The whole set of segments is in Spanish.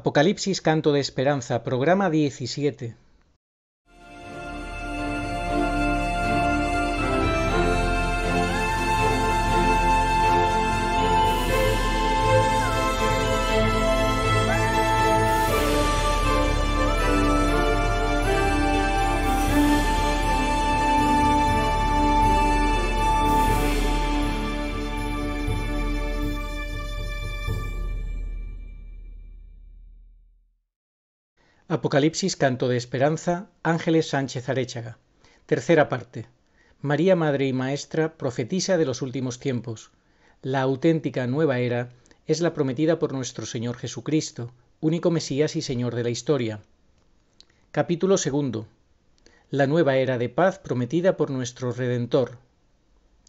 Apocalipsis Canto de Esperanza, programa 17. Apocalipsis Canto de Esperanza, Ángeles Sánchez Arechaga. Tercera parte. María Madre y Maestra, profetisa de los últimos tiempos. La auténtica nueva era es la prometida por nuestro Señor Jesucristo, único Mesías y Señor de la historia. Capítulo segundo. La nueva era de paz prometida por nuestro Redentor.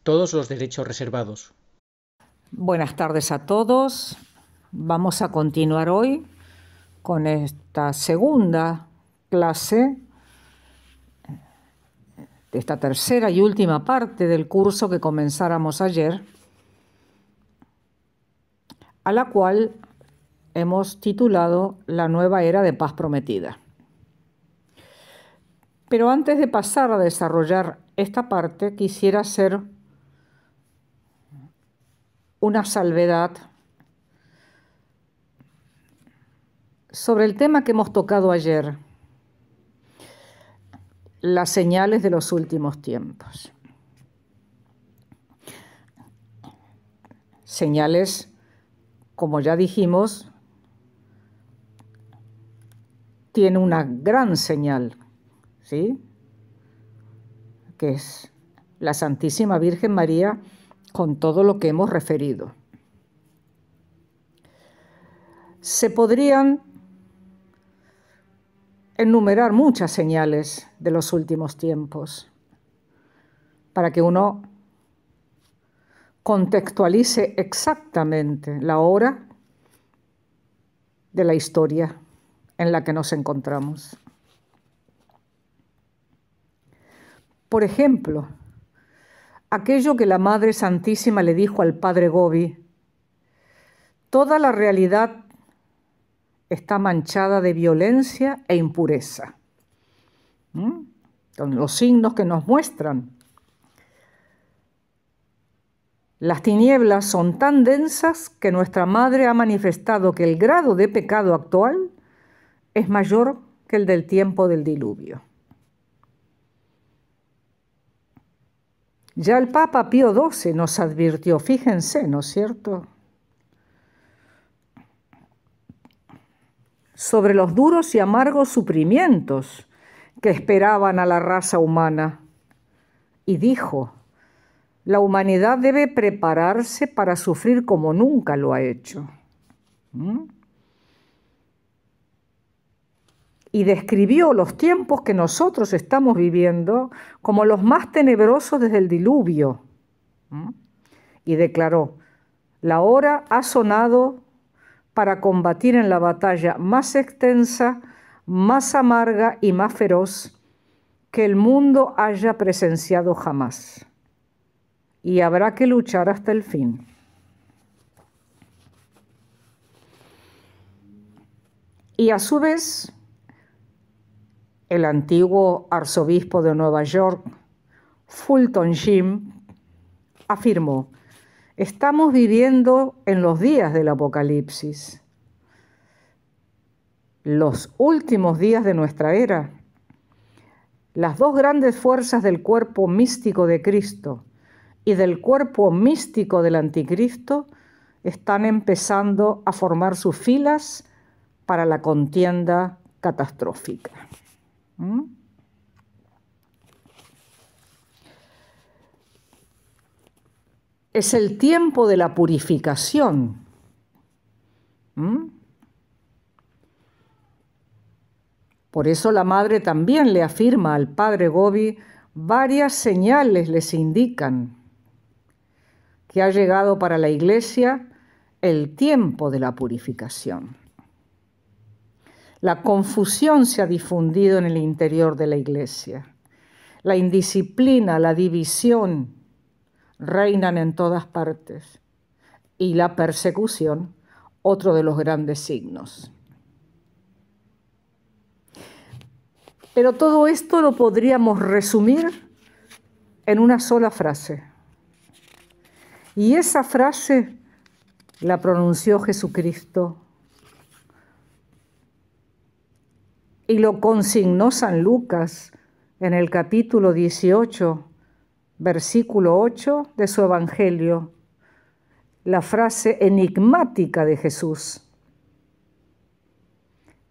Todos los derechos reservados. Buenas tardes a todos. Vamos a continuar hoy con esta segunda clase, de esta tercera y última parte del curso que comenzáramos ayer, a la cual hemos titulado La nueva era de paz prometida. Pero antes de pasar a desarrollar esta parte, quisiera hacer una salvedad sobre el tema que hemos tocado ayer, las señales de los últimos tiempos. Señales, como ya dijimos, tiene una gran señal, ¿sí? Que es la Santísima Virgen María con todo lo que hemos referido. Se podrían enumerar muchas señales de los últimos tiempos para que uno contextualice exactamente la hora de la historia en la que nos encontramos. Por ejemplo, aquello que la Madre Santísima le dijo al Padre Gobi, toda la realidad está manchada de violencia e impureza. Son los signos que nos muestran. Las tinieblas son tan densas que nuestra madre ha manifestado que el grado de pecado actual es mayor que el del tiempo del diluvio. Ya el Papa Pío XII nos advirtió, fíjense, ¿no es cierto? sobre los duros y amargos sufrimientos que esperaban a la raza humana. Y dijo, la humanidad debe prepararse para sufrir como nunca lo ha hecho. ¿Mm? Y describió los tiempos que nosotros estamos viviendo como los más tenebrosos desde el diluvio. ¿Mm? Y declaró, la hora ha sonado para combatir en la batalla más extensa, más amarga y más feroz que el mundo haya presenciado jamás. Y habrá que luchar hasta el fin. Y a su vez, el antiguo arzobispo de Nueva York, Fulton Jim, afirmó, Estamos viviendo en los días del Apocalipsis, los últimos días de nuestra era. Las dos grandes fuerzas del cuerpo místico de Cristo y del cuerpo místico del anticristo están empezando a formar sus filas para la contienda catastrófica. ¿Mm? es el tiempo de la purificación. ¿Mm? Por eso la madre también le afirma al padre Gobi, varias señales les indican que ha llegado para la iglesia el tiempo de la purificación. La confusión se ha difundido en el interior de la iglesia, la indisciplina, la división, reinan en todas partes. Y la persecución, otro de los grandes signos. Pero todo esto lo podríamos resumir en una sola frase. Y esa frase la pronunció Jesucristo y lo consignó San Lucas en el capítulo 18 versículo 8 de su Evangelio, la frase enigmática de Jesús.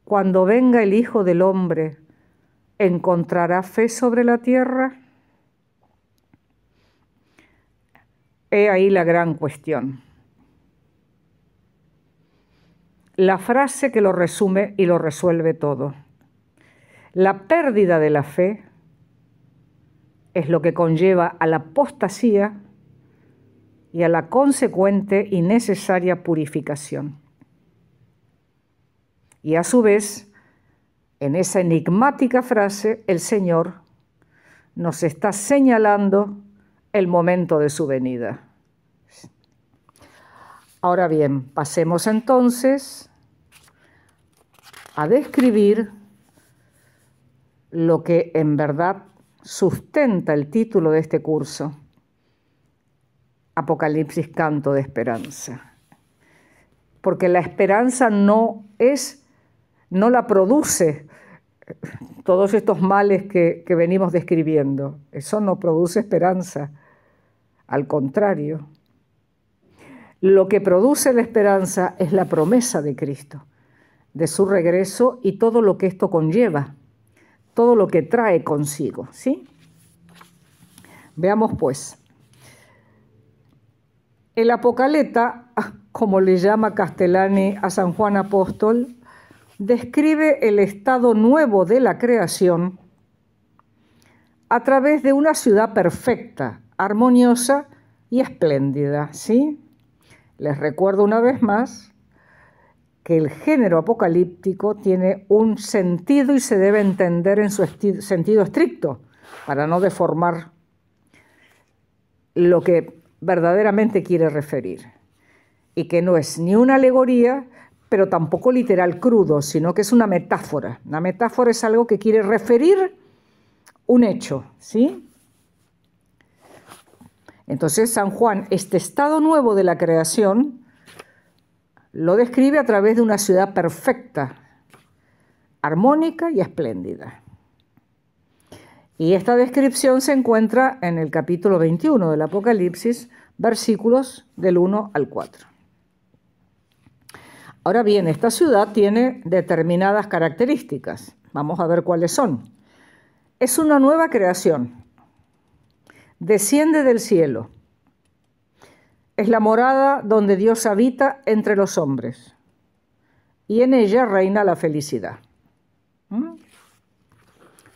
Cuando venga el Hijo del Hombre, ¿encontrará fe sobre la tierra? He ahí la gran cuestión. La frase que lo resume y lo resuelve todo. La pérdida de la fe es lo que conlleva a la apostasía y a la consecuente y necesaria purificación. Y a su vez, en esa enigmática frase, el Señor nos está señalando el momento de su venida. Ahora bien, pasemos entonces a describir lo que en verdad sustenta el título de este curso, Apocalipsis Canto de Esperanza. Porque la esperanza no es, no la produce todos estos males que, que venimos describiendo. Eso no produce esperanza. Al contrario, lo que produce la esperanza es la promesa de Cristo, de su regreso y todo lo que esto conlleva todo lo que trae consigo, ¿sí? Veamos pues. El apocaleta, ah, como le llama Castellani a San Juan Apóstol, describe el estado nuevo de la creación a través de una ciudad perfecta, armoniosa y espléndida, ¿sí? Les recuerdo una vez más que el género apocalíptico tiene un sentido y se debe entender en su sentido estricto, para no deformar lo que verdaderamente quiere referir, y que no es ni una alegoría, pero tampoco literal crudo, sino que es una metáfora. Una metáfora es algo que quiere referir un hecho, ¿sí? Entonces San Juan, este estado nuevo de la creación, lo describe a través de una ciudad perfecta, armónica y espléndida. Y esta descripción se encuentra en el capítulo 21 del Apocalipsis, versículos del 1 al 4. Ahora bien, esta ciudad tiene determinadas características. Vamos a ver cuáles son. Es una nueva creación. Desciende del cielo es la morada donde Dios habita entre los hombres y en ella reina la felicidad. ¿Mm?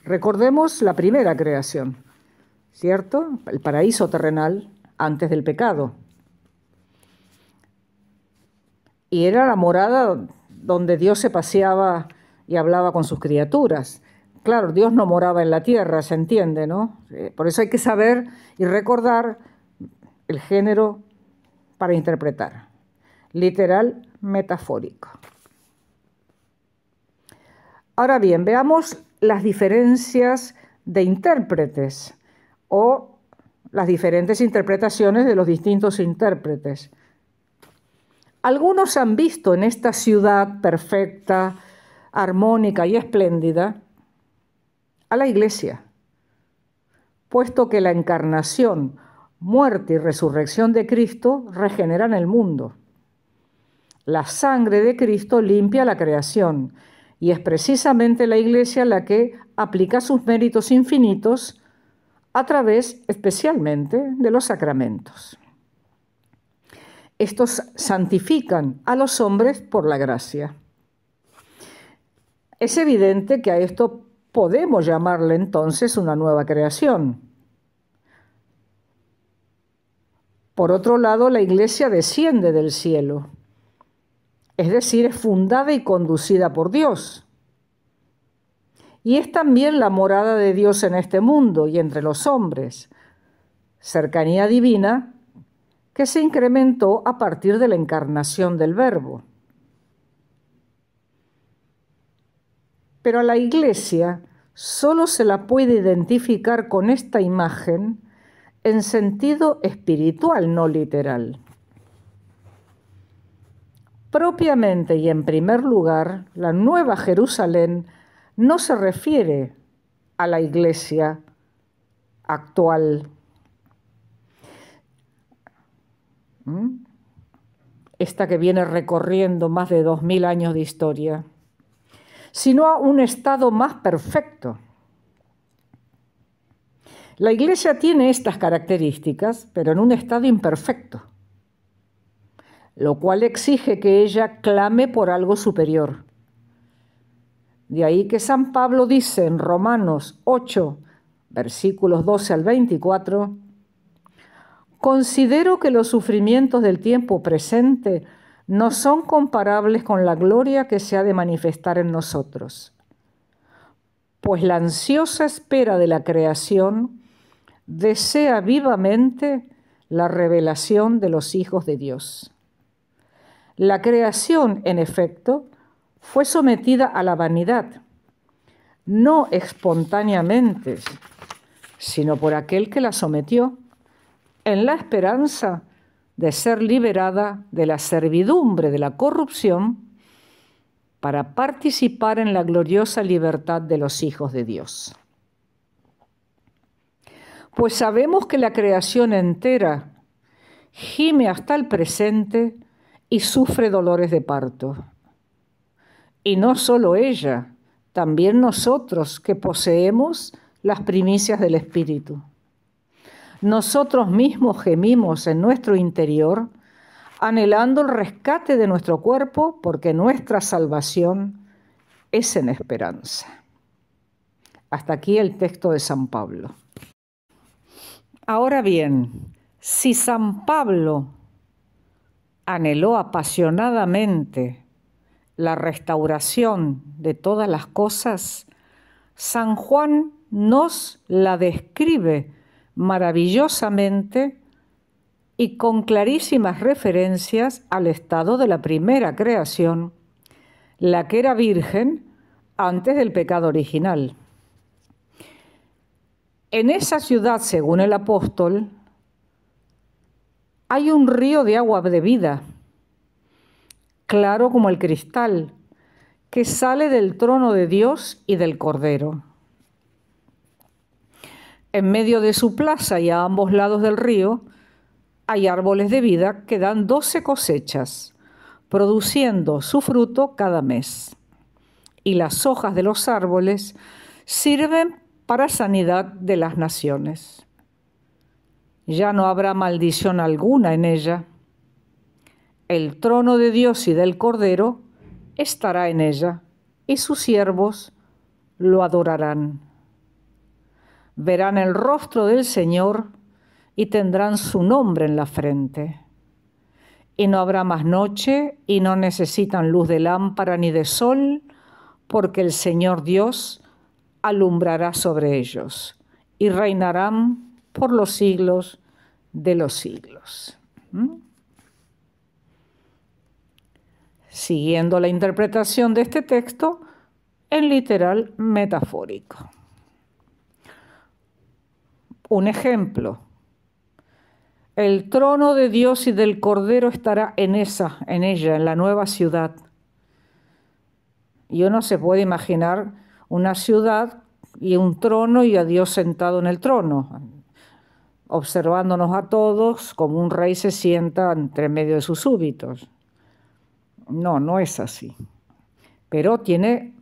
Recordemos la primera creación, ¿cierto? El paraíso terrenal antes del pecado. Y era la morada donde Dios se paseaba y hablaba con sus criaturas. Claro, Dios no moraba en la tierra, se entiende, ¿no? Eh, por eso hay que saber y recordar el género para interpretar. Literal, metafórico. Ahora bien, veamos las diferencias de intérpretes o las diferentes interpretaciones de los distintos intérpretes. Algunos han visto en esta ciudad perfecta, armónica y espléndida a la iglesia, puesto que la encarnación muerte y resurrección de Cristo regeneran el mundo. La sangre de Cristo limpia la creación y es precisamente la Iglesia la que aplica sus méritos infinitos a través especialmente de los sacramentos. Estos santifican a los hombres por la gracia. Es evidente que a esto podemos llamarle entonces una nueva creación Por otro lado, la iglesia desciende del cielo, es decir, es fundada y conducida por Dios. Y es también la morada de Dios en este mundo y entre los hombres, cercanía divina que se incrementó a partir de la encarnación del Verbo. Pero a la iglesia solo se la puede identificar con esta imagen en sentido espiritual, no literal. Propiamente y en primer lugar, la Nueva Jerusalén no se refiere a la iglesia actual. ¿Mm? Esta que viene recorriendo más de dos mil años de historia, sino a un estado más perfecto la iglesia tiene estas características, pero en un estado imperfecto, lo cual exige que ella clame por algo superior. De ahí que San Pablo dice en Romanos 8, versículos 12 al 24, Considero que los sufrimientos del tiempo presente no son comparables con la gloria que se ha de manifestar en nosotros, pues la ansiosa espera de la creación desea vivamente la revelación de los hijos de Dios. La creación, en efecto, fue sometida a la vanidad, no espontáneamente, sino por aquel que la sometió, en la esperanza de ser liberada de la servidumbre de la corrupción para participar en la gloriosa libertad de los hijos de Dios pues sabemos que la creación entera gime hasta el presente y sufre dolores de parto. Y no solo ella, también nosotros que poseemos las primicias del Espíritu. Nosotros mismos gemimos en nuestro interior, anhelando el rescate de nuestro cuerpo, porque nuestra salvación es en esperanza. Hasta aquí el texto de San Pablo. Ahora bien, si San Pablo anheló apasionadamente la restauración de todas las cosas, San Juan nos la describe maravillosamente y con clarísimas referencias al estado de la primera creación, la que era virgen antes del pecado original. En esa ciudad, según el apóstol, hay un río de agua de vida, claro como el cristal, que sale del trono de Dios y del Cordero. En medio de su plaza y a ambos lados del río hay árboles de vida que dan doce cosechas, produciendo su fruto cada mes. Y las hojas de los árboles sirven para sanidad de las naciones. Ya no habrá maldición alguna en ella. El trono de Dios y del Cordero estará en ella, y sus siervos lo adorarán. Verán el rostro del Señor y tendrán su nombre en la frente. Y no habrá más noche y no necesitan luz de lámpara ni de sol, porque el Señor Dios alumbrará sobre ellos y reinarán por los siglos de los siglos. ¿Mm? Siguiendo la interpretación de este texto en literal metafórico. Un ejemplo. El trono de Dios y del Cordero estará en esa, en ella, en la nueva ciudad. Y uno se puede imaginar una ciudad y un trono y a Dios sentado en el trono, observándonos a todos como un rey se sienta entre medio de sus súbitos. No, no es así. Pero tiene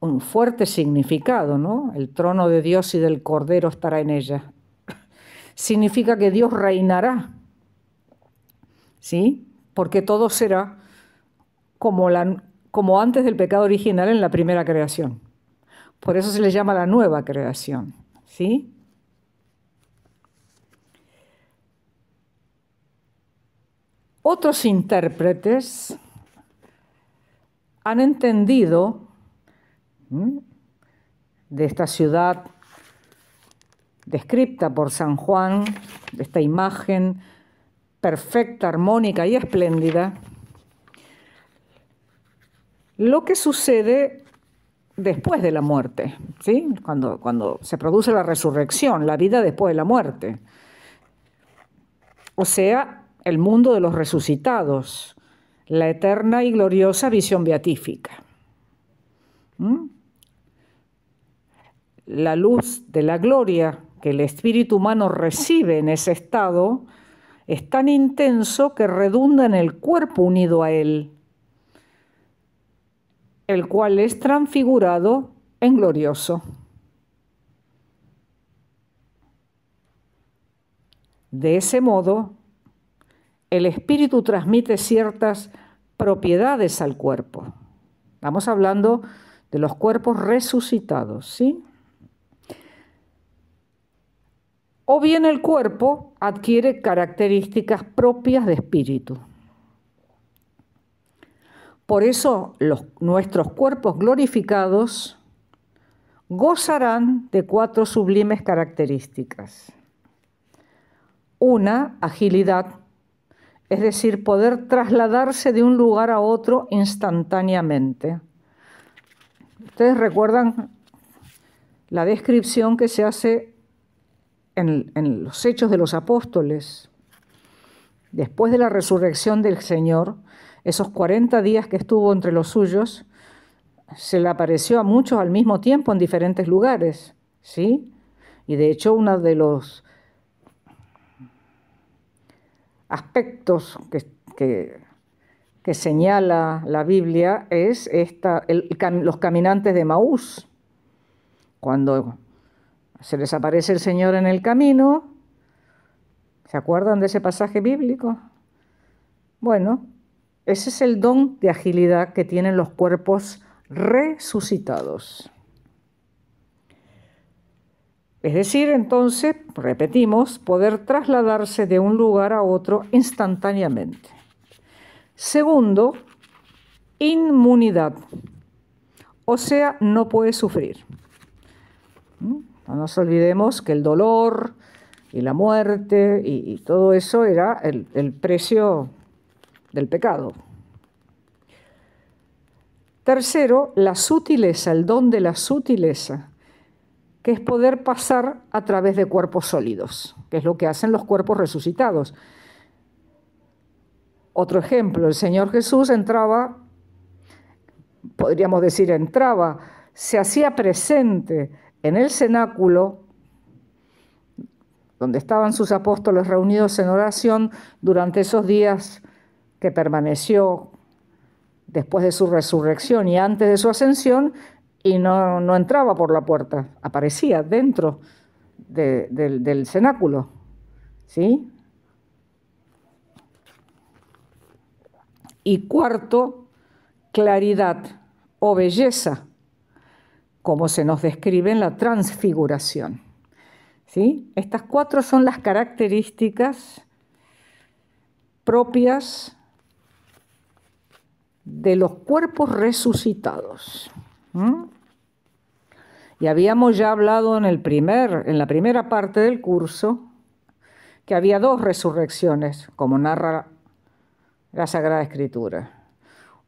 un fuerte significado, ¿no? El trono de Dios y del Cordero estará en ella. Significa que Dios reinará, ¿sí? Porque todo será como, la, como antes del pecado original en la primera creación. Por eso se le llama la nueva creación, ¿sí? Otros intérpretes han entendido de esta ciudad descripta por San Juan, de esta imagen perfecta, armónica y espléndida, lo que sucede después de la muerte, ¿sí? cuando, cuando se produce la resurrección, la vida después de la muerte. O sea, el mundo de los resucitados, la eterna y gloriosa visión beatífica. ¿Mm? La luz de la gloria que el espíritu humano recibe en ese estado es tan intenso que redunda en el cuerpo unido a él el cual es transfigurado en glorioso. De ese modo, el espíritu transmite ciertas propiedades al cuerpo. Estamos hablando de los cuerpos resucitados, ¿sí? O bien el cuerpo adquiere características propias de espíritu. Por eso nuestros cuerpos glorificados gozarán de cuatro sublimes características. Una, agilidad, es decir, poder trasladarse de un lugar a otro instantáneamente. Ustedes recuerdan la descripción que se hace en, en, los hechos de los apóstoles. Después de la resurrección del Señor, esos 40 días que estuvo entre los suyos, se le apareció a muchos al mismo tiempo en diferentes lugares, ¿sí? Y de hecho uno de los aspectos que, señala la Biblia es esta, los caminantes de Maús. Cuando se les aparece el Señor en el camino, ¿se acuerdan de ese pasaje bíblico? Bueno, ese es el don de agilidad que tienen los cuerpos resucitados. Es decir, entonces, repetimos, poder trasladarse de un lugar a otro instantáneamente. Segundo, inmunidad. O sea, no puede sufrir. ¿Mm? No nos olvidemos que el dolor y la muerte y, todo eso era el, el precio del pecado. Tercero, la sutileza, el don de la sutileza, que es poder pasar a través de cuerpos sólidos, que es lo que hacen los cuerpos resucitados. Otro ejemplo, el Señor Jesús entraba, podríamos decir entraba, se hacía presente en el cenáculo donde estaban sus apóstoles reunidos en oración durante esos días que permaneció después de su resurrección y antes de su ascensión y no, entraba por la puerta, aparecía dentro del, cenáculo. ¿Sí? Y cuarto, claridad o belleza, como se nos describe en la transfiguración. ¿Sí? Estas cuatro son las características propias de los cuerpos resucitados. ¿Mm? Y habíamos ya hablado en, el primer, en la primera parte del curso que había dos resurrecciones, como narra la Sagrada Escritura.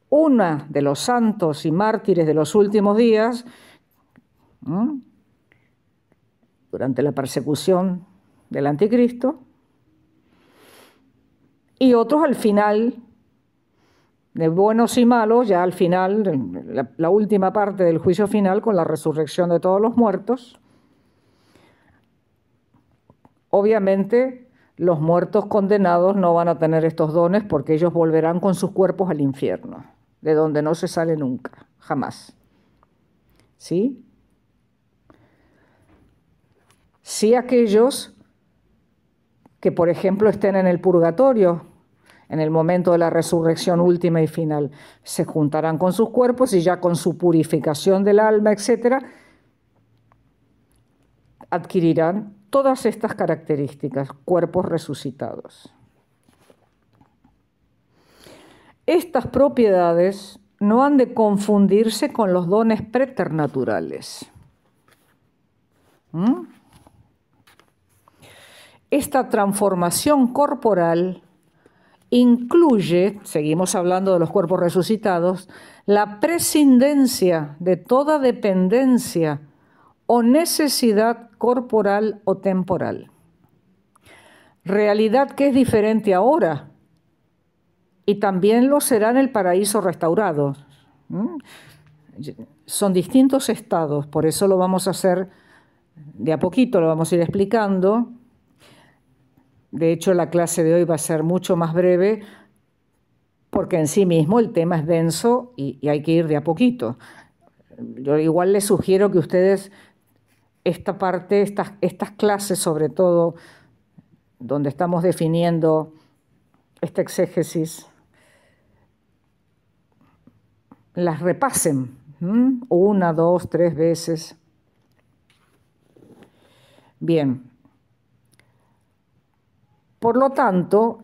Una de los santos y mártires de los últimos días, ¿Mm? durante la persecución del anticristo, y otros al final de buenos y malos, ya al final, la, última parte del juicio final con la resurrección de todos los muertos. Obviamente, los muertos condenados no van a tener estos dones porque ellos volverán con sus cuerpos al infierno, de donde no se sale nunca, jamás. ¿Sí? Si aquellos que, por ejemplo, estén en el purgatorio, en el momento de la resurrección última y final. Se juntarán con sus cuerpos y ya con su purificación del alma, etcétera, adquirirán todas estas características, cuerpos resucitados. Estas propiedades no han de confundirse con los dones preternaturales. ¿Mm? Esta transformación corporal incluye, seguimos hablando de los cuerpos resucitados, la prescindencia de toda dependencia o necesidad corporal o temporal. Realidad que es diferente ahora y también lo será en el paraíso restaurado. Son distintos estados, por eso lo vamos a hacer de a poquito, lo vamos a ir explicando de hecho, la clase de hoy va a ser mucho más breve porque en sí mismo el tema es denso y, hay que ir de a poquito. Yo igual les sugiero que ustedes esta parte, estas, estas clases sobre todo, donde estamos definiendo esta exégesis, las repasen una, dos, tres veces. Bien, por lo tanto,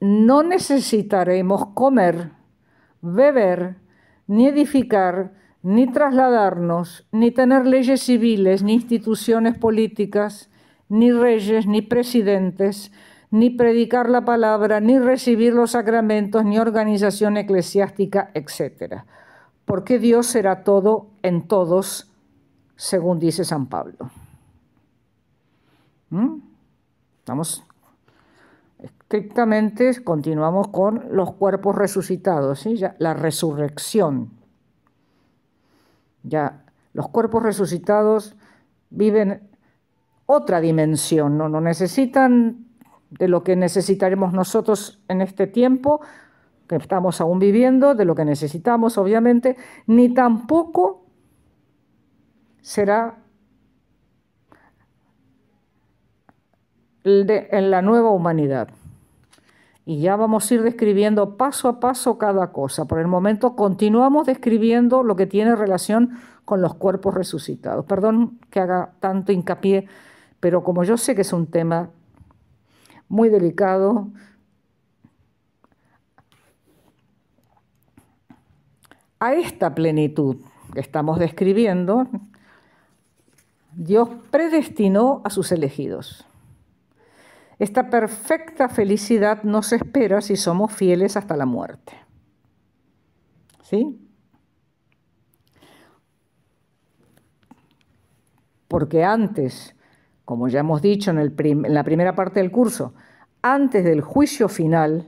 no necesitaremos comer, beber, ni edificar, ni trasladarnos, ni tener leyes civiles, ni instituciones políticas, ni reyes, ni presidentes, ni predicar la palabra, ni recibir los sacramentos, ni organización eclesiástica, etc. Porque Dios será todo en todos, según dice San Pablo. ¿Mm? estrictamente continuamos con los cuerpos resucitados, la resurrección. Ya los cuerpos resucitados viven otra dimensión, no, no necesitan de lo que necesitaremos nosotros en este tiempo, que estamos aún viviendo, de lo que necesitamos, obviamente, ni tampoco será en la nueva humanidad y ya vamos a ir describiendo paso a paso cada cosa. Por el momento continuamos describiendo lo que tiene relación con los cuerpos resucitados. Perdón que haga tanto hincapié, pero como yo sé que es un tema muy delicado, a esta plenitud que estamos describiendo, Dios predestinó a sus elegidos. Esta perfecta felicidad nos espera si somos fieles hasta la muerte. ¿Sí? Porque antes, como ya hemos dicho en, en la primera parte del curso, antes del juicio final,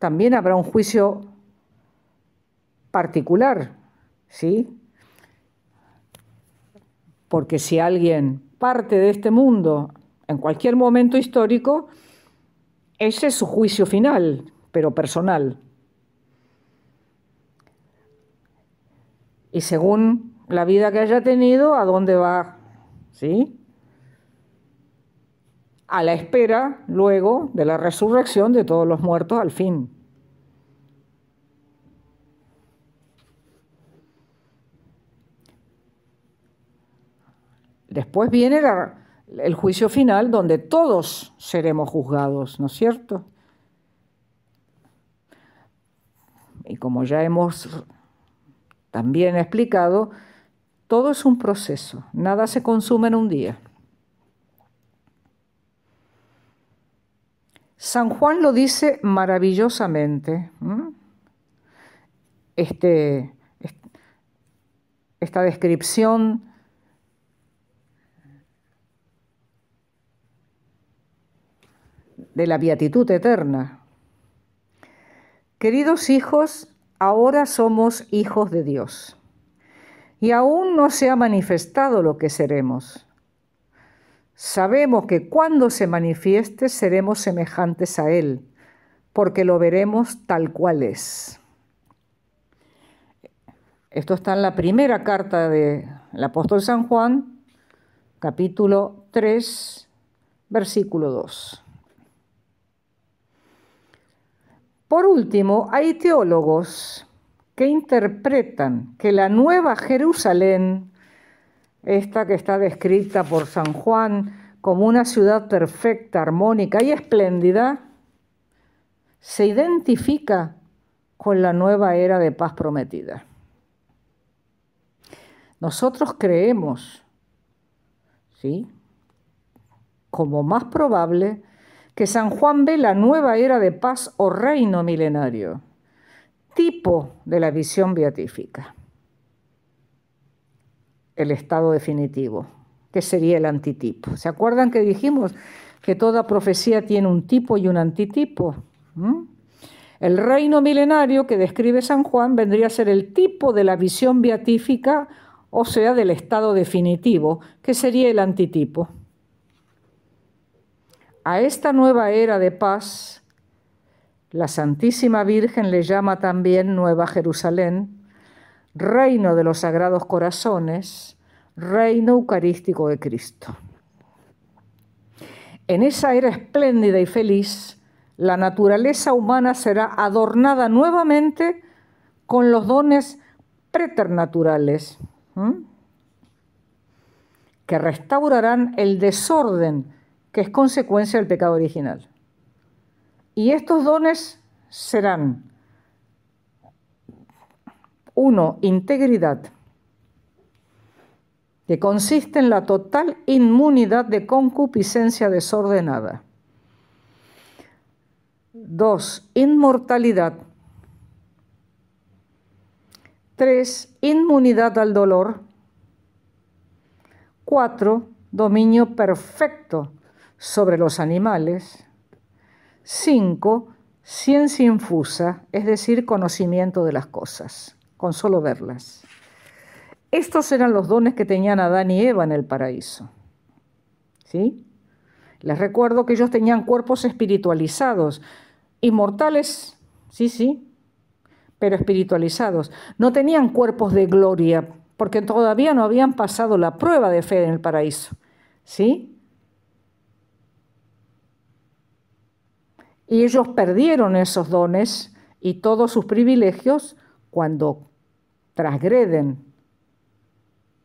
también habrá un juicio particular, ¿sí? Porque si alguien parte de este mundo en cualquier momento histórico, ese es su juicio final, pero personal. Y según la vida que haya tenido, ¿a dónde va? ¿Sí? A la espera, luego, de la resurrección de todos los muertos al fin. Después viene la, el juicio final donde todos seremos juzgados, ¿no es cierto? Y como ya hemos también explicado, todo es un proceso, nada se consume en un día. San Juan lo dice maravillosamente. Este, esta descripción de la beatitud eterna. Queridos hijos, ahora somos hijos de Dios y aún no se ha manifestado lo que seremos. Sabemos que cuando se manifieste seremos semejantes a Él, porque lo veremos tal cual es. Esto está en la primera carta del apóstol San Juan, capítulo 3, versículo 2. Por último, hay teólogos que interpretan que la Nueva Jerusalén, esta que está descrita por San Juan como una ciudad perfecta, armónica y espléndida, se identifica con la nueva era de paz prometida. Nosotros creemos, ¿sí? Como más probable, que San Juan ve la nueva era de paz o reino milenario, tipo de la visión beatífica. El estado definitivo, que sería el antitipo. ¿Se acuerdan que dijimos que toda profecía tiene un tipo y un antitipo? ¿Mm? El reino milenario que describe San Juan vendría a ser el tipo de la visión beatífica, o sea, del estado definitivo, que sería el antitipo a esta nueva era de paz, la Santísima Virgen le llama también Nueva Jerusalén, reino de los sagrados corazones, reino eucarístico de Cristo. En esa era espléndida y feliz, la naturaleza humana será adornada nuevamente con los dones preternaturales que restaurarán el desorden que es consecuencia del pecado original. Y estos dones serán, 1. integridad, que consiste en la total inmunidad de concupiscencia desordenada. Dos, inmortalidad. Tres, inmunidad al dolor. Cuatro, dominio perfecto sobre los animales. cinco Ciencia infusa, es decir, conocimiento de las cosas, con solo verlas. Estos eran los dones que tenían Adán y Eva en el paraíso. ¿Sí? Les recuerdo que ellos tenían cuerpos espiritualizados, inmortales, sí, sí, pero espiritualizados. No tenían cuerpos de gloria, porque todavía no habían pasado la prueba de fe en el paraíso. ¿Sí? Y ellos perdieron esos dones y todos sus privilegios cuando transgreden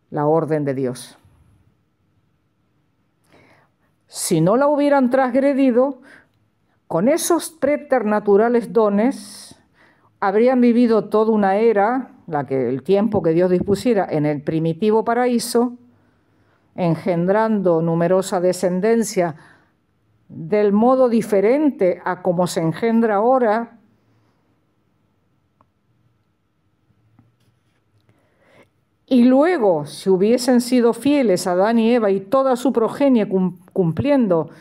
la orden de Dios. Si no la hubieran transgredido, con esos preternaturales dones habrían vivido toda una era, la que el tiempo que Dios dispusiera en el primitivo paraíso, engendrando numerosa descendencia del modo diferente a como se engendra ahora, Y luego, si hubiesen sido fieles a Adán y Eva y toda su progenie cumpliendo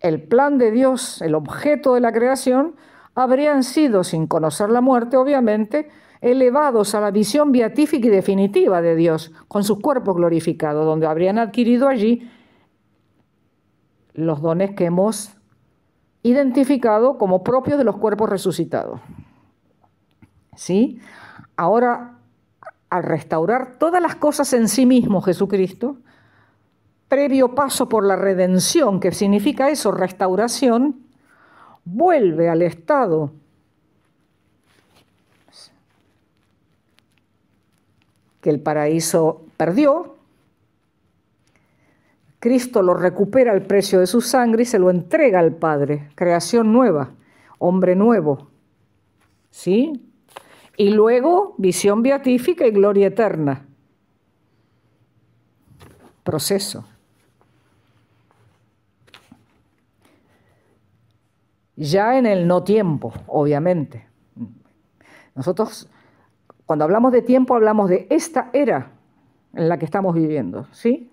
el plan de Dios, el objeto de la creación, habrían sido, sin conocer la muerte, obviamente, elevados a la visión beatífica y definitiva de Dios, con su cuerpo glorificado, donde habrían adquirido allí los dones que hemos identificado como propios de los cuerpos resucitados. ¿Sí? Ahora, al restaurar todas las cosas en sí mismo Jesucristo, previo paso por la redención, que significa eso, restauración, vuelve al estado que el paraíso perdió, Cristo lo recupera al precio de su sangre y se lo entrega al Padre, creación nueva, hombre nuevo. ¿Sí? Y luego visión beatífica y gloria eterna. Proceso. Ya en el no tiempo, obviamente. Nosotros, cuando hablamos de tiempo, hablamos de esta era en la que estamos viviendo, ¿sí?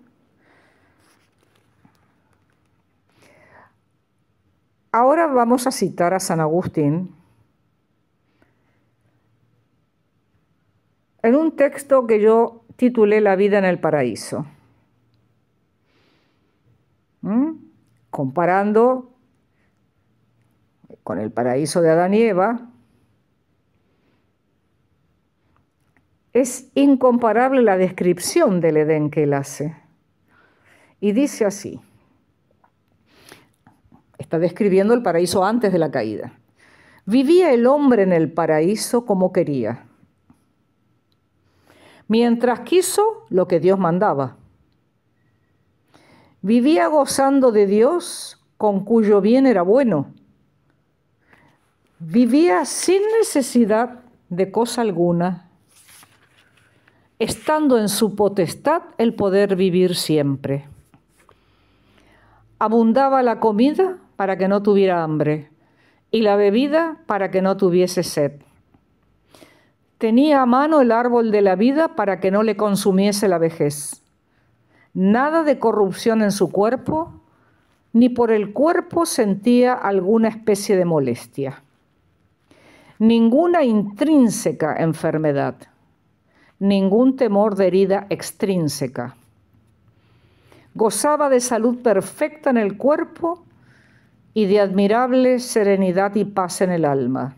Ahora vamos a citar a San Agustín en un texto que yo titulé La vida en el paraíso, ¿Mm? comparando con el paraíso de Adán y Eva, es incomparable la descripción del Edén que él hace. Y dice así, Está describiendo el paraíso antes de la caída. Vivía el hombre en el paraíso como quería. Mientras quiso lo que Dios mandaba. Vivía gozando de Dios con cuyo bien era bueno. Vivía sin necesidad de cosa alguna, estando en su potestad el poder vivir siempre. Abundaba la comida para que no tuviera hambre, y la bebida para que no tuviese sed. Tenía a mano el árbol de la vida para que no le consumiese la vejez. Nada de corrupción en su cuerpo, ni por el cuerpo sentía alguna especie de molestia. Ninguna intrínseca enfermedad, ningún temor de herida extrínseca. Gozaba de salud perfecta en el cuerpo y de admirable serenidad y paz en el alma.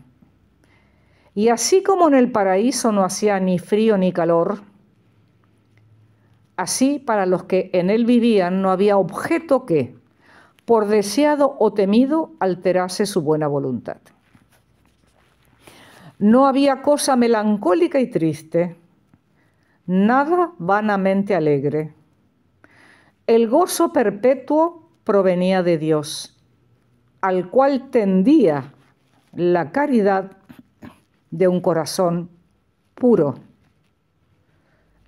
Y así como en el paraíso no hacía ni frío ni calor, así para los que en él vivían no había objeto que, por deseado o temido, alterase su buena voluntad. No había cosa melancólica y triste, nada vanamente alegre. El gozo perpetuo provenía de Dios al cual tendía la caridad de un corazón puro,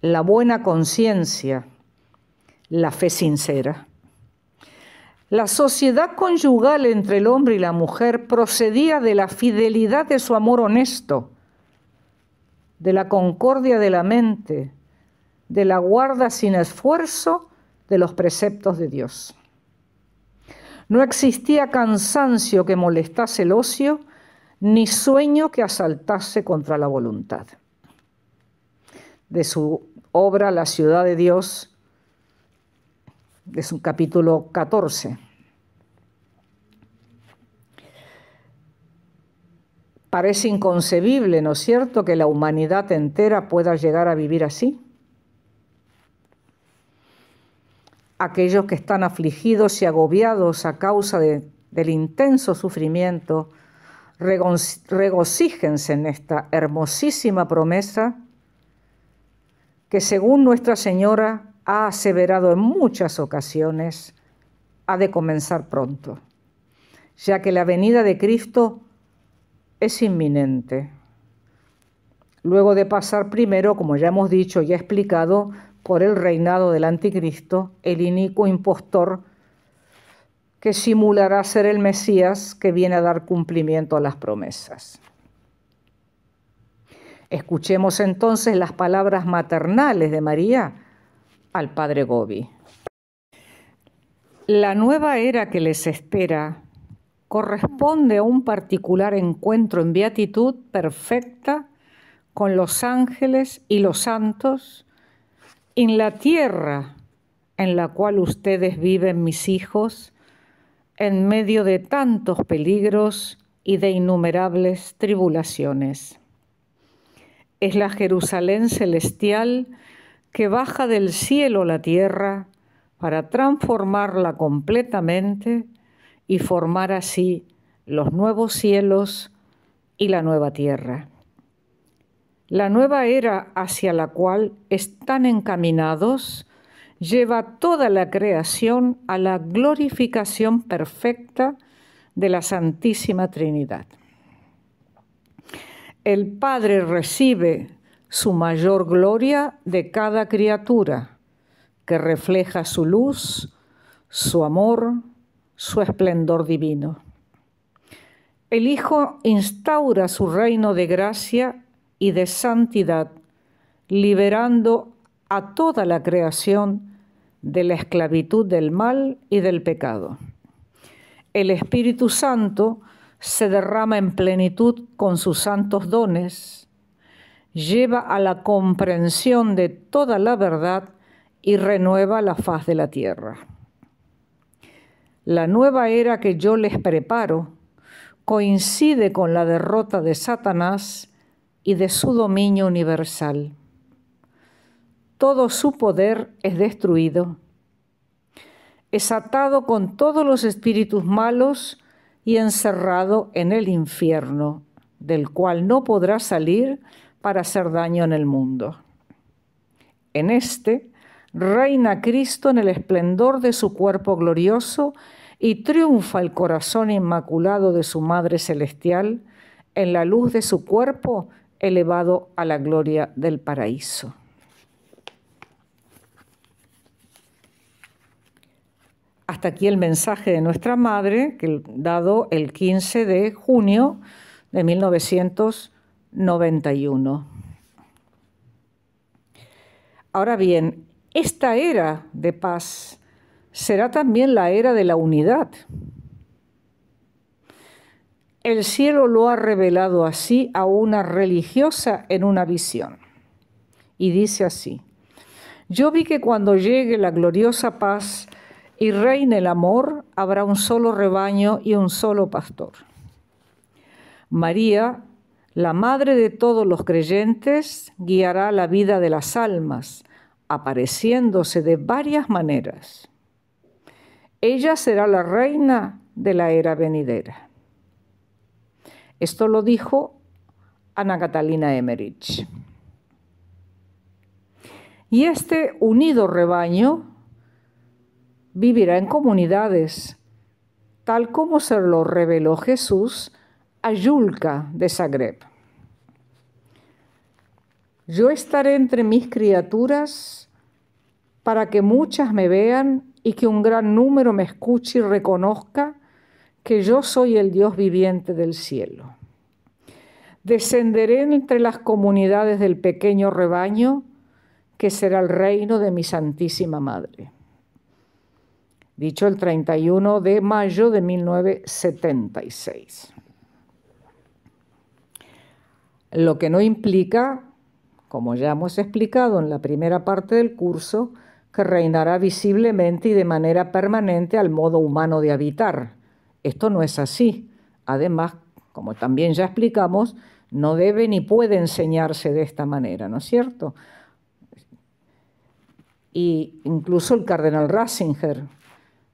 la buena conciencia, la fe sincera. La sociedad conyugal entre el hombre y la mujer procedía de la fidelidad de su amor honesto, de la concordia de la mente, de la guarda sin esfuerzo de los preceptos de Dios. No existía cansancio que molestase el ocio, ni sueño que asaltase contra la voluntad. De su obra La ciudad de Dios, es un capítulo 14. Parece inconcebible, ¿no es cierto?, que la humanidad entera pueda llegar a vivir así. aquellos que están afligidos y agobiados a causa del intenso sufrimiento, regocíjense en esta hermosísima promesa que según Nuestra Señora ha aseverado en muchas ocasiones, ha de comenzar pronto, ya que la venida de Cristo es inminente. Luego de pasar primero, como ya hemos dicho y explicado, por el reinado del anticristo, el inicuo impostor que simulará ser el Mesías que viene a dar cumplimiento a las promesas. Escuchemos entonces las palabras maternales de María al padre Gobi. La nueva era que les espera corresponde a un particular encuentro en beatitud perfecta con los ángeles y los santos en la tierra en la cual ustedes viven, mis hijos, en medio de tantos peligros y de innumerables tribulaciones. Es la Jerusalén celestial que baja del cielo la tierra para transformarla completamente y formar así los nuevos cielos y la nueva tierra. La nueva era hacia la cual están encaminados lleva toda la creación a la glorificación perfecta de la Santísima Trinidad. El Padre recibe su mayor gloria de cada criatura, que refleja su luz, su amor, su esplendor divino. El Hijo instaura su reino de gracia y de santidad, liberando a toda la creación de la esclavitud del mal y del pecado. El Espíritu Santo se derrama en plenitud con sus santos dones, lleva a la comprensión de toda la verdad y renueva la faz de la tierra. La nueva era que yo les preparo coincide con la derrota de Satanás y de su dominio universal. Todo su poder es destruido, es atado con todos los espíritus malos y encerrado en el infierno, del cual no podrá salir para hacer daño en el mundo. En este reina Cristo en el esplendor de su cuerpo glorioso y triunfa el corazón inmaculado de su Madre Celestial en la luz de su cuerpo elevado a la gloria del paraíso. Hasta aquí el mensaje de nuestra madre, que dado el 15 de junio de 1991. Ahora bien, esta era de paz será también la era de la unidad el cielo lo ha revelado así a una religiosa en una visión. Y dice así, yo vi que cuando llegue la gloriosa paz y reine el amor, habrá un solo rebaño y un solo pastor. María, la madre de todos los creyentes, guiará la vida de las almas, apareciéndose de varias maneras. Ella será la reina de la era venidera. Esto lo dijo Ana Catalina Emmerich. Y este unido rebaño vivirá en comunidades, tal como se lo reveló Jesús a Yulka de Zagreb. Yo estaré entre mis criaturas para que muchas me vean y que un gran número me escuche y reconozca que yo soy el Dios viviente del cielo. Descenderé entre las comunidades del pequeño rebaño, que será el reino de mi Santísima Madre. Dicho el 31 de mayo de 1976. Lo que no implica, como ya hemos explicado en la primera parte del curso, que reinará visiblemente y de manera permanente al modo humano de habitar esto no es así. Además, como también ya explicamos, no debe ni puede enseñarse de esta manera, ¿no es cierto? Y incluso el cardenal Ratzinger,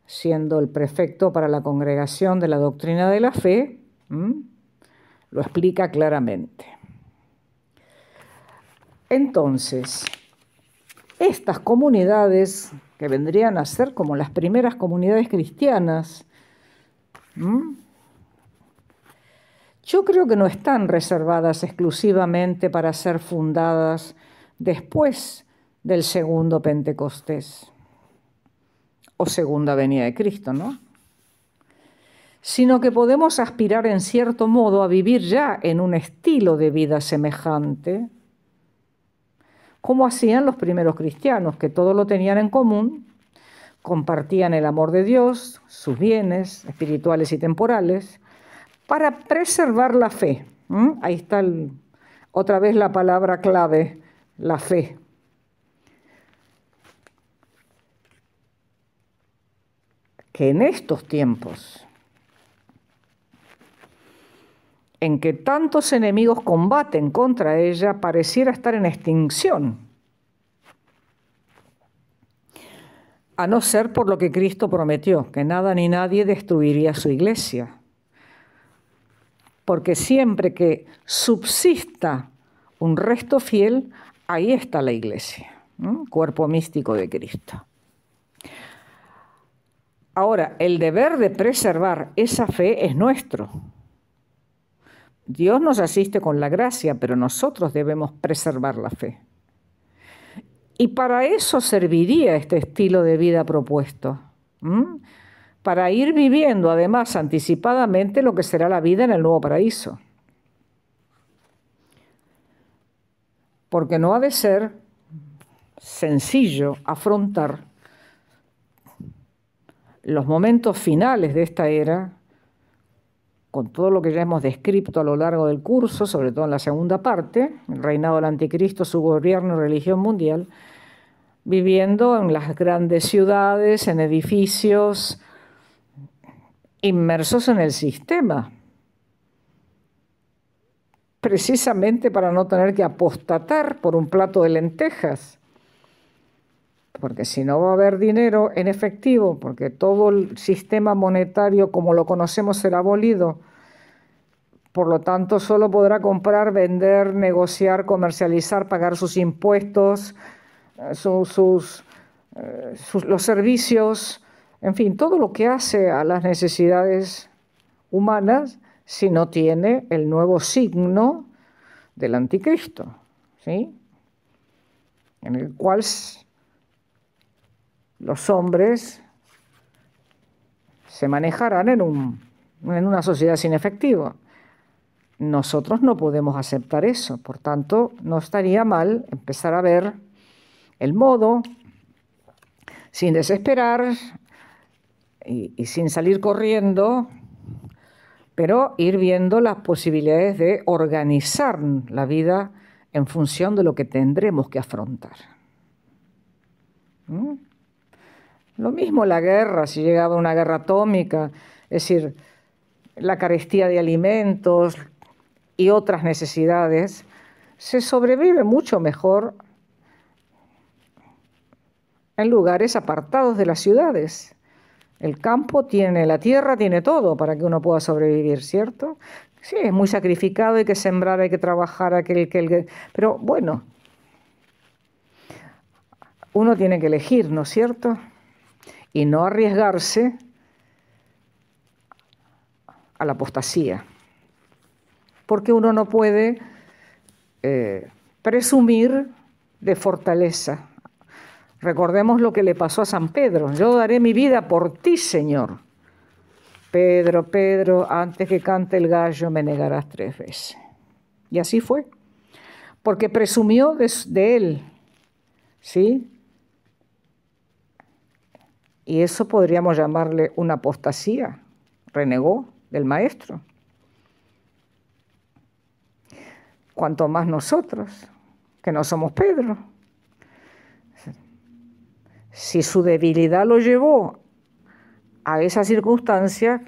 siendo el prefecto para la congregación de la doctrina de la fe, lo explica claramente. Entonces, estas comunidades que vendrían a ser como las primeras comunidades cristianas, ¿Mm? Yo creo que no están reservadas exclusivamente para ser fundadas después del segundo Pentecostés o segunda venida de Cristo, ¿no? Sino que podemos aspirar en cierto modo a vivir ya en un estilo de vida semejante, como hacían los primeros cristianos, que todo lo tenían en común compartían el amor de Dios, sus bienes espirituales y temporales, para preservar la fe. Ahí está otra vez la palabra clave, la fe. Que en estos tiempos, en que tantos enemigos combaten contra ella, pareciera estar en extinción a no ser por lo que Cristo prometió, que nada ni nadie destruiría su iglesia. Porque siempre que subsista un resto fiel, ahí está la iglesia, cuerpo místico de Cristo. Ahora, el deber de preservar esa fe es nuestro. Dios nos asiste con la gracia, pero nosotros debemos preservar la fe. Y para eso serviría este estilo de vida propuesto, para ir viviendo además anticipadamente lo que será la vida en el nuevo paraíso. Porque no ha de ser sencillo afrontar los momentos finales de esta era, con todo lo que ya hemos descrito a lo largo del curso, sobre todo en la segunda parte, el reinado del anticristo, su gobierno y religión mundial, viviendo en las grandes ciudades, en edificios, inmersos en el sistema, precisamente para no tener que apostatar por un plato de lentejas, porque si no va a haber dinero en efectivo, porque todo el sistema monetario como lo conocemos será abolido, por lo tanto solo podrá comprar, vender, negociar, comercializar, pagar sus impuestos, eh, eh, los servicios, en fin, todo lo que hace a las necesidades humanas si no tiene el nuevo signo del anticristo, en el cual los hombres se manejarán en, un, en una sociedad sin efectivo. Nosotros no podemos aceptar eso, por tanto, no estaría mal empezar a ver el modo, sin desesperar y, sin salir corriendo, pero ir viendo las posibilidades de organizar la vida en función de lo que tendremos que afrontar. ¿Mm? Lo mismo la guerra, si llegaba una guerra atómica, es decir, la carestía de alimentos y otras necesidades, se sobrevive mucho mejor en lugares apartados de las ciudades. El campo tiene, la tierra tiene todo para que uno pueda sobrevivir, ¿cierto? Sí, es muy sacrificado, hay que sembrar, hay que trabajar, aquel, que Pero bueno, uno tiene que elegir, ¿no es cierto? Y no arriesgarse a la apostasía. Porque uno no puede eh, presumir de fortaleza Recordemos lo que le pasó a San Pedro. Yo daré mi vida por ti, Señor. Pedro, Pedro, antes que cante el gallo me negarás tres veces. Y así fue. Porque presumió de, él. ¿Sí? Y eso podríamos llamarle una apostasía. Renegó del maestro. Cuanto más nosotros, que no somos Pedro. Si su debilidad lo llevó a esa circunstancia,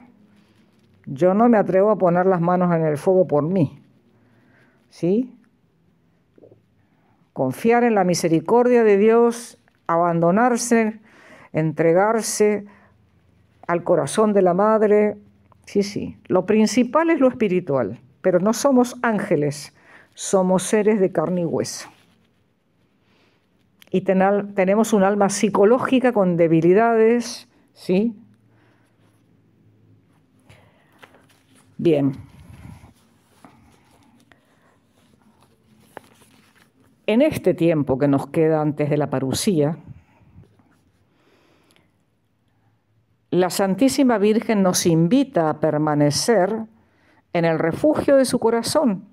yo no me atrevo a poner las manos en el fuego por mí. ¿Sí? Confiar en la misericordia de Dios, abandonarse, entregarse al corazón de la madre. Sí, sí. Lo principal es lo espiritual, pero no somos ángeles, somos seres de carne y hueso y tenemos un alma psicológica con debilidades, ¿sí? Bien. En este tiempo que nos queda antes de la parusía, la Santísima Virgen nos invita a permanecer en el refugio de su corazón,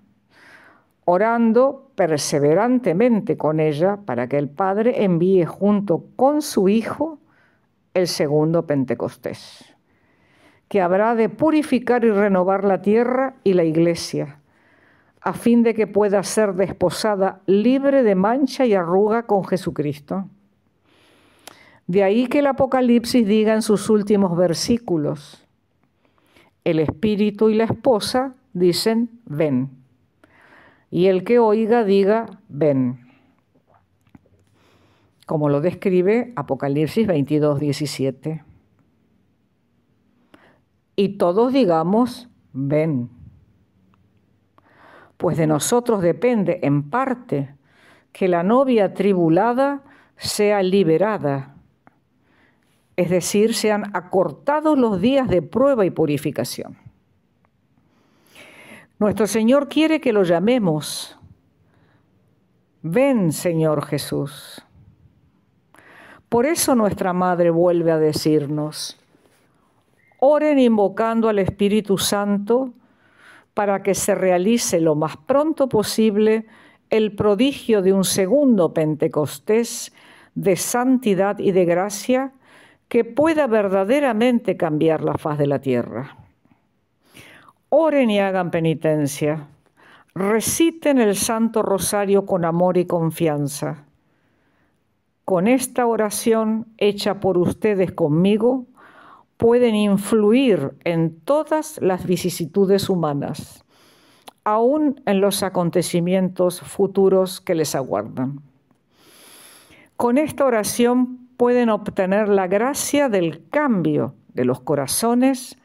orando perseverantemente con ella para que el Padre envíe junto con su Hijo el segundo Pentecostés, que habrá de purificar y renovar la tierra y la iglesia, a fin de que pueda ser desposada libre de mancha y arruga con Jesucristo. De ahí que el Apocalipsis diga en sus últimos versículos, el Espíritu y la esposa dicen, ven y el que oiga diga, ven. Como lo describe Apocalipsis 22, 17. Y todos digamos, ven. Pues de nosotros depende, en parte, que la novia tribulada sea liberada, es decir, sean acortados los días de prueba y purificación. Nuestro Señor quiere que lo llamemos. Ven, Señor Jesús. Por eso nuestra Madre vuelve a decirnos, oren invocando al Espíritu Santo para que se realice lo más pronto posible el prodigio de un segundo Pentecostés de santidad y de gracia que pueda verdaderamente cambiar la faz de la tierra. Oren y hagan penitencia. Reciten el Santo Rosario con amor y confianza. Con esta oración hecha por ustedes conmigo, pueden influir en todas las vicisitudes humanas, aún en los acontecimientos futuros que les aguardan. Con esta oración pueden obtener la gracia del cambio de los corazones,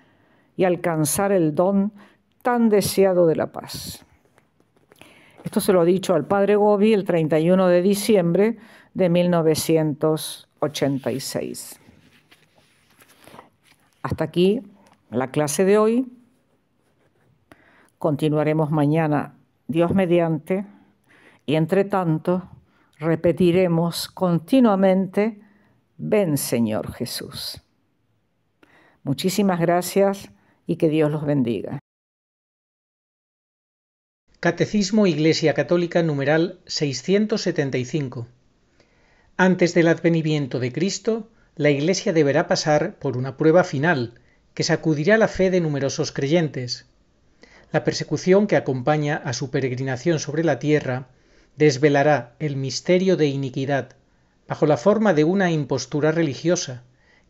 y alcanzar el don tan deseado de la paz. Esto se lo ha dicho al padre Gobi el 31 de diciembre de 1986. Hasta aquí la clase de hoy. Continuaremos mañana, Dios mediante, y entre tanto repetiremos continuamente, ven Señor Jesús. Muchísimas gracias y que Dios los bendiga. Catecismo Iglesia Católica numeral 675. Antes del advenimiento de Cristo, la Iglesia deberá pasar por una prueba final que sacudirá la fe de numerosos creyentes. La persecución que acompaña a su peregrinación sobre la tierra desvelará el misterio de iniquidad bajo la forma de una impostura religiosa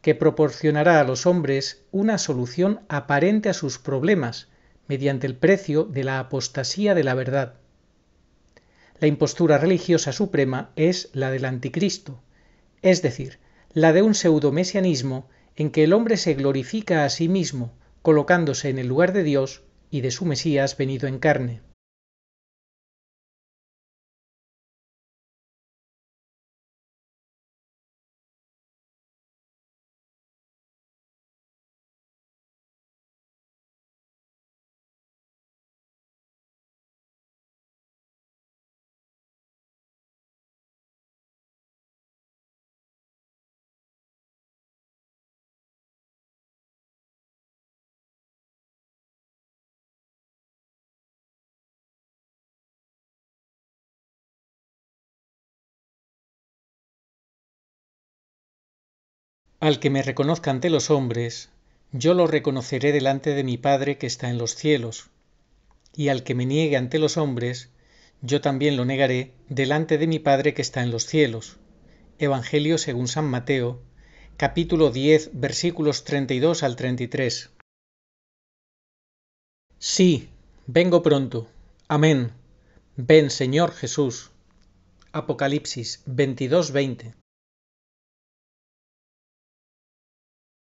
que proporcionará a los hombres una solución aparente a sus problemas mediante el precio de la apostasía de la verdad. La impostura religiosa suprema es la del anticristo, es decir, la de un pseudomesianismo en que el hombre se glorifica a sí mismo colocándose en el lugar de Dios y de su Mesías venido en carne. Al que me reconozca ante los hombres, yo lo reconoceré delante de mi Padre que está en los cielos. Y al que me niegue ante los hombres, yo también lo negaré delante de mi Padre que está en los cielos. Evangelio según San Mateo, capítulo 10, versículos 32 al 33. Sí, vengo pronto. Amén. Ven, Señor Jesús. Apocalipsis 22, 20.